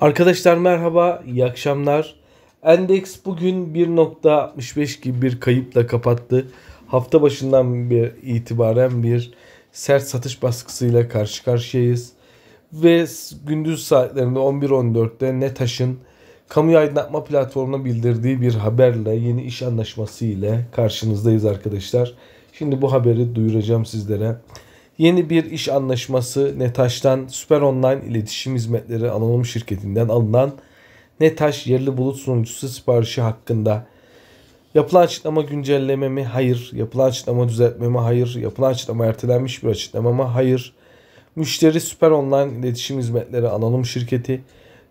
Arkadaşlar merhaba, iyi akşamlar. Endeks bugün 1.65 gibi bir kayıpla kapattı. Hafta başından bir itibaren bir sert satış baskısıyla karşı karşıyayız. Ve gündüz saatlerinde 11.14'te NETAŞ'ın kamu aydınlatma platformuna bildirdiği bir haberle yeni iş anlaşması ile karşınızdayız arkadaşlar. Şimdi bu haberi duyuracağım sizlere. Yeni bir iş anlaşması Netaş'tan Süper Online İletişim Hizmetleri Anonim Şirketi'nden alınan Netaş yerli bulut sunucusu siparişi hakkında yapılan açıklama güncelleme mi? Hayır. Yapılan açıklama düzeltme mi? Hayır. Yapılan açıklama ertelenmiş bir açıklama mı? Hayır. Müşteri Süper Online İletişim Hizmetleri Anonim Şirketi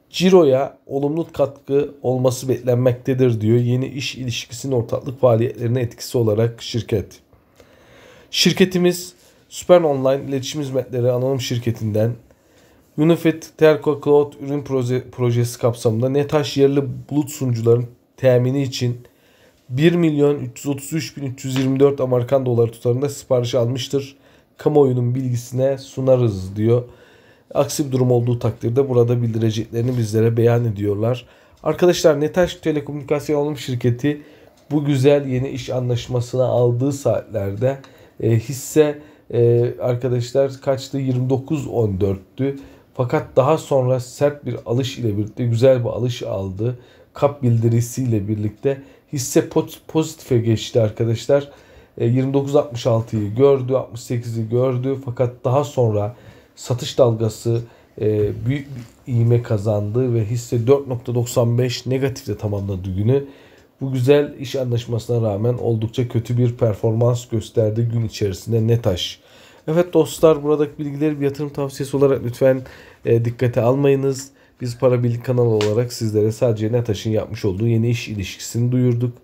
Ciro'ya olumlu katkı olması beklenmektedir diyor. Yeni iş ilişkisinin ortaklık faaliyetlerine etkisi olarak şirket. Şirketimiz Süper Online İletişim Hizmetleri Anonim Şirketi'nden Unifit Telco Cloud ürün proje, projesi kapsamında Netaş yerli bulut sunucuların temini için 1 milyon 333 bin 324 Amerikan doları tutarında sipariş almıştır. Kamuoyunun bilgisine sunarız diyor. Aksi bir durum olduğu takdirde burada bildireceklerini bizlere beyan ediyorlar. Arkadaşlar Netaş Telekomünikasyon Alım Şirketi bu güzel yeni iş anlaşmasına aldığı saatlerde e, hisse e, arkadaşlar kaçtı? 29-14'tü. Fakat daha sonra sert bir alış ile birlikte güzel bir alış aldı. Kap bildirisiyle birlikte hisse pozitife geçti arkadaşlar. E, ee, 29.66'yı gördü, 68'i gördü. Fakat daha sonra satış dalgası e, büyük bir iğme kazandı ve hisse 4.95 negatifle tamamladı günü. Bu güzel iş anlaşmasına rağmen oldukça kötü bir performans gösterdi gün içerisinde Netaş. Evet dostlar buradaki bilgileri bir yatırım tavsiyesi olarak lütfen e, dikkate almayınız. Biz Para bilgi kanalı olarak sizlere sadece Netaş'ın yapmış olduğu yeni iş ilişkisini duyurduk.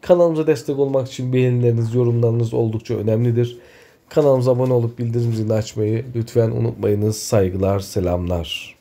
Kanalımıza destek olmak için beğenileriniz, yorumlarınız oldukça önemlidir. Kanalımıza abone olup bildirim zilini açmayı lütfen unutmayınız. Saygılar, selamlar.